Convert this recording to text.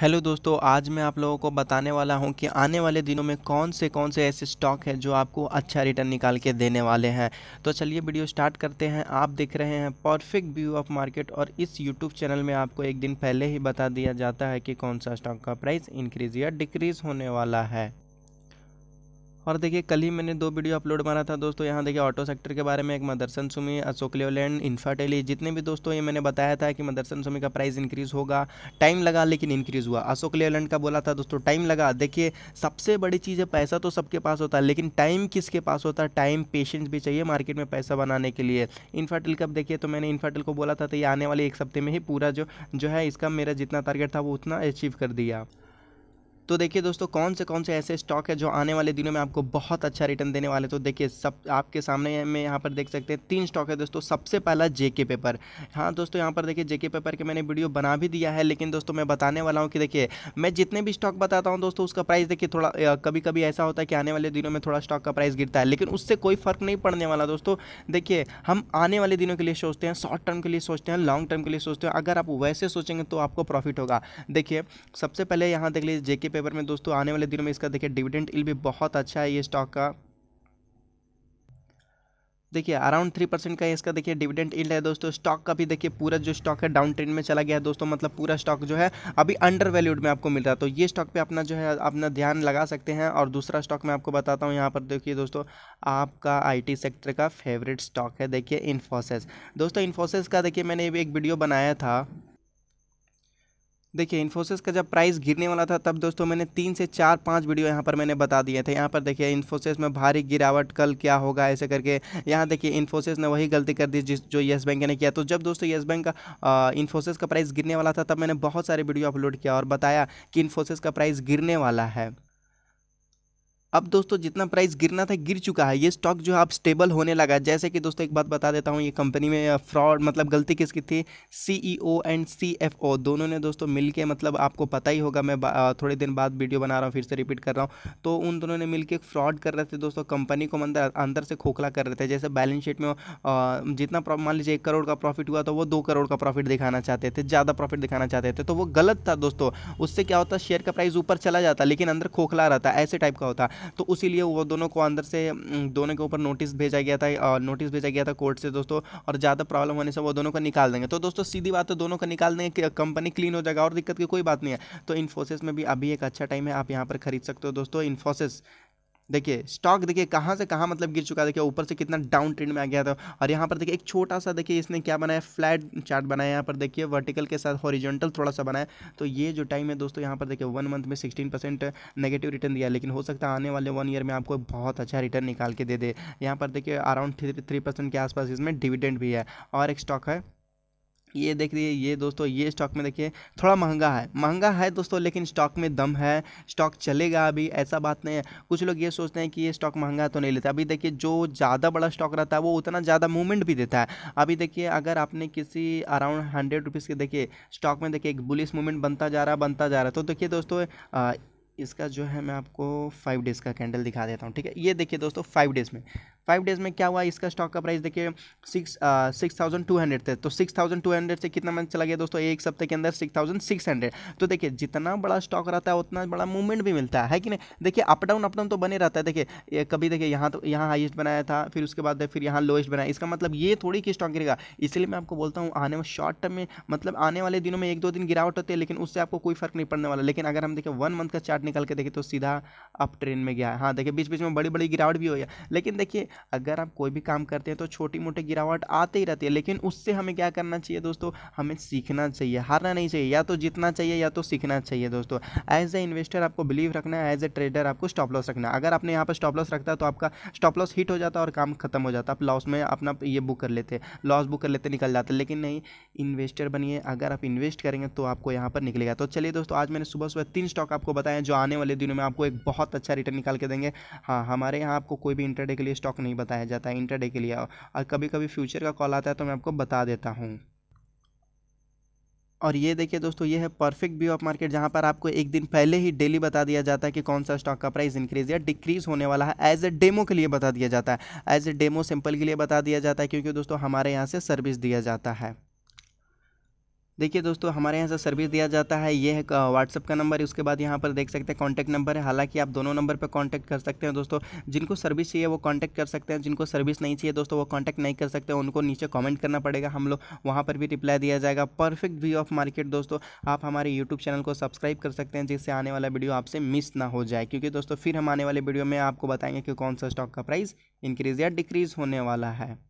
hello दोस्तों आज मैं आप लोगों को बताने वाला हूं कि आने वाले दिनों में कौन से कौन से ऐसे स्टॉक हैं जो आपको अच्छा रिटर्न निकाल के देने वाले हैं तो चलिए वीडियो स्टार्ट करते हैं आप देख रहे हैं परफेक्ट व्यू ऑफ मार्केट और इस यूट्यूब चैनल में आपको एक दिन पहले ही बता दिया जाता है कि कौन सा स्टॉक का प्राइस इंक्रीज या डिक्रीज़ होने वाला है और देखिए कल ही मैंने दो वीडियो अपलोड मारा था दोस्तों यहाँ देखिए ऑटो सेक्टर के बारे में एक मदरसन सुमी अशोक लेलैंड इन्फाटेली जितने भी दोस्तों ये मैंने बताया था कि मदरसन सुमी का प्राइस इंक्रीज़ होगा टाइम लगा लेकिन इंक्रीज़ हुआ अशोक लेलैंड का बोला था दोस्तों टाइम लगा देखिए सबसे बड़ी चीज़ है पैसा तो सबके पास होता है लेकिन टाइम किसके पास होता है टाइम पेशेंस भी चाहिए मार्केट में पैसा बनाने के लिए इन्फाटेल का देखिए तो मैंने इन्फाटेल को बोला था तो ये आने वाले एक सप्ते में ही पूरा जो जो है इसका मेरा जितना टारगेट था वो उतना अचीव कर दिया तो देखिए दोस्तों कौन से कौन से ऐसे स्टॉक है जो आने वाले दिनों में आपको बहुत अच्छा रिटर्न देने वाले तो देखिए सब आपके सामने में यहाँ पर देख सकते हैं तीन स्टॉक है दोस्तों सबसे पहला जेके पेपर हाँ दोस्तों यहाँ पर देखिए जेके पेपर के मैंने वीडियो बना भी दिया है लेकिन दोस्तों मैं बताने वाला हूँ कि देखिए मैं जितने भी स्टॉक बताता हूँ दोस्तों उसका प्राइस देखिए थोड़ा कभी कभी ऐसा होता है कि आने वाले दिनों में थोड़ा स्टॉक का प्राइस गिरता है लेकिन उससे कोई फर्क नहीं पड़ने वाला दोस्तों देखिए हम आने वाले दिनों के लिए सोचते हैं शॉर्ट टर्म के लिए सोचते हैं लॉन्ग टर्म के लिए सोचते हैं अगर आप वैसे सोचेंगे तो आपको प्रॉफिट होगा देखिए सबसे पहले यहाँ देख लीजिए जेके पेपर पेपर में दोस्तों आने वाले दिनों में इसका देखिए डिविडेंड इल भी बहुत अच्छा है ये स्टॉक का देखिए अराउंड थ्री परसेंट का इसका देखिए डिविडेंड इल्ड है दोस्तों स्टॉक का भी देखिए पूरा जो स्टॉक है डाउन ट्रेंड में चला गया है दोस्तों मतलब पूरा स्टॉक जो है अभी अंडर वैल्यूड में आपको मिल रहा है तो ये स्टॉक पे अपना जो है अपना ध्यान लगा सकते हैं और दूसरा स्टॉक मैं आपको बताता हूँ यहाँ पर देखिए दोस्तों आपका आई सेक्टर का फेवरेट स्टॉक है देखिए इन्फोसिस दोस्तों इन्फोसिस का देखिए मैंने एक वीडियो बनाया था देखिए इन्फोसिस का जब प्राइस गिरने वाला था तब दोस्तों मैंने तीन से चार पाँच वीडियो यहाँ पर मैंने बता दिए थे यहाँ पर देखिए इन्फोसिस में भारी गिरावट कल क्या होगा ऐसे करके यहाँ देखिए इन्फोसिस ने वही गलती कर दी जिस जो येस बैंक ने किया तो जब दोस्तों येस बैंक का इन्फोसिस का प्राइस गिरने वाला था तब मैंने बहुत सारे वीडियो अपलोड किया और बताया कि इन्फोसिस का प्राइस गिरने वाला है अब दोस्तों जितना प्राइस गिरना था गिर चुका है ये स्टॉक जो है अब स्टेबल होने लगा जैसे कि दोस्तों एक बात बता देता हूँ ये कंपनी में फ्रॉड मतलब गलती किसकी थी सीईओ एंड सीएफओ दोनों ने दोस्तों मिलके मतलब आपको पता ही होगा मैं थोड़े दिन बाद वीडियो बना रहा हूँ फिर से रिपीट कर रहा हूँ तो उन दोनों ने मिलकर फ्रॉड कर रहे थे दोस्तों कंपनी को अंदर अंदर से खोखला कर रहे थे जैसे बैलेंस शीट में जितना मान लीजिए एक करोड़ का प्रॉफिट हुआ तो वो दो करोड़ का प्रॉफिट दिखाना चाहते थे ज़्यादा प्रॉफिट दिखाना चाहते थे तो वो गलत था दोस्तों उससे क्या होता शेयर का प्राइस ऊपर चला जाता लेकिन अंदर खोखला रहता ऐसे टाइप का होता तो उसी लिए वो दोनों को अंदर से दोनों के ऊपर नोटिस भेजा गया था नोटिस भेजा गया था कोर्ट से दोस्तों और ज़्यादा प्रॉब्लम होने से वो दोनों को निकाल देंगे तो दोस्तों सीधी बात है तो दोनों को निकाल देंगे कंपनी क्लीन हो जाएगा और दिक्कत की कोई बात नहीं है तो इन्फोसिस में भी अभी एक अच्छा टाइम है आप यहाँ पर खरीद सकते हो दोस्तों इन्फोसिस देखिए स्टॉक देखिए कहाँ से कहाँ मतलब गिर चुका है देखिए ऊपर से कितना डाउन ट्रेंड में आ गया था और यहाँ पर देखिए एक छोटा सा देखिए इसने क्या बनाया फ्लैट चार्ट बनाया यहाँ पर देखिए वर्टिकल के साथ हॉरिजॉन्टल थोड़ा सा बनाया तो ये जो टाइम है दोस्तों यहाँ पर देखिए वन मंथ में सिक्सटीन परसेंट नेगेटिव रिटर्न दिया लेकिन हो सकता है आने वाले वन ईयर में आपको बहुत अच्छा रिटर्न निकाल के दे दे यहाँ पर देखिए अराउंड थ्री परसेंट के आसपास इसमें डिविडेंड भी है और एक स्टॉक है ये देख रही है ये दोस्तों ये स्टॉक में देखिए थोड़ा महंगा है महंगा है दोस्तों लेकिन स्टॉक में दम है स्टॉक चलेगा अभी ऐसा बात नहीं है कुछ लोग ये सोचते हैं कि ये स्टॉक महंगा है तो नहीं लेता अभी देखिए जो ज़्यादा बड़ा स्टॉक रहता है वो उतना ज़्यादा मूवमेंट भी देता है अभी देखिए अगर आपने किसी अराउंड हंड्रेड रुपीज़ के देखिए स्टॉक में देखिए एक बुलिस मूवमेंट बनता जा रहा बनता जा रहा तो देखिए दोस्तों इसका जो है मैं आपको फाइव डेज़ का कैंडल दिखा देता हूँ ठीक है ये देखिए दोस्तों फाइव डेज़ में फाइव डेज में क्या हुआ इसका स्टॉक का प्राइस देखिए six six thousand two hundred थे तो सिक्स थाउजेंड टू हंड्रेड से कितना मंथ चला गया दोस्तों एक सप्ताह के अंदर सिक्स थाउजेंड सिक्स हंड्रेड तो देखिए जितना बड़ा स्टॉक रहता है उतना बड़ा मूवमेंट भी मिलता है कि नहीं देखिए अप डाउन अप डाउन तो बने रहता है देखिए कभी देखिए यहाँ तो यहाँ हाइस्ट बनाया था फिर उसके बाद फिर यहाँ लोएस्ट बनाया इसका मतलब ये थोड़ी कि स्टॉक गिरेगा इसलिए मैं आपको बोलता हूँ आने में शॉर्ट टर्म में मतलब आने वाले दिनों में एक दो दिन गिरावट होती है लेकिन उससे आपको कोई फर्क नहीं पड़ने वाला लेकिन अगर हम देखें वन मंथ का चार्ट निकाल के देखें तो सीधा अप ट्रेन में गया हाँ देखिए बीच बीच में बड़ी बड़ी गिरावट भी हो गया लेकिन देखिए अगर आप कोई भी काम करते हैं तो छोटी मोटी गिरावट आते ही रहती है लेकिन उससे हमें क्या करना चाहिए दोस्तों हमें सीखना चाहिए हारना नहीं चाहिए या तो जीतना चाहिए या तो सीखना चाहिए दोस्तों एज ए इन्वेस्टर आपको बिलीव रखना है एज ए ट्रेडर आपको स्टॉप लॉस रखना है अगर आपने यहाँ पर स्टॉप लॉस रखता तो आपका स्टॉप लॉस हिट हो जाता और काम खत्म हो जाता आप लॉस में अपना ये बुक कर लेते लॉस बुक कर लेते निकल जाते लेकिन नहीं इन्वेस्टर बनिए अगर आप इन्वेस्ट करेंगे तो आपको यहाँ पर निकलेगा तो चलिए दोस्तों आज मैंने सुबह सुबह तीन स्टॉक आपको बताया जो आने वाले दिनों में आपको एक बहुत अच्छा रिटर्न निकाल के देंगे हाँ हमारे यहाँ आपको कोई भी इंटरडे के लिए स्टॉक नहीं नहीं बताया जाता है इंटरडे के लिए और कभी कभी फ्यूचर का कॉल आता है तो मैं आपको बता देता हूँ और ये देखिए दोस्तों ये है परफेक्ट व्यू ऑफ मार्केट जहाँ पर आपको एक दिन पहले ही डेली बता दिया जाता है कि कौन सा स्टॉक का प्राइस इंक्रीज या डिक्रीज होने वाला है एज ए डेमो के लिए बता दिया जाता है एज ए डेमो सिंपल के लिए बता दिया जाता है क्योंकि दोस्तों हमारे यहाँ से सर्विस दिया जाता है देखिए दोस्तों हमारे यहाँ से सर्विस दिया जाता है ये है व्हाट्सअप का नंबर है उसके बाद यहाँ पर देख सकते हैं कॉन्टैक्ट नंबर है हालांकि आप दोनों नंबर पर कॉन्टैक्ट कर सकते हैं दोस्तों जिनको सर्विस चाहिए वो कॉन्टैक्ट कर सकते हैं जिनको सर्विस नहीं चाहिए दोस्तों वो कॉन्टैक्ट नहीं कर सकते उनको नीचे कॉमेंट करना पड़ेगा हम लोग वहाँ पर भी रिप्लाई दिया जाएगा परफेक्ट व्यू ऑफ मार्केट दोस्तों आप हमारे यूट्यूब चैनल को सब्सक्राइब कर सकते हैं जिससे आने वाला वीडियो आपसे मिस ना हो जाए क्योंकि दोस्तों फिर हम आने वाले वीडियो में आपको बताएंगे कि कौन सा स्टॉक का प्राइस इंक्रीज़ या डिक्रीज़ होने वाला है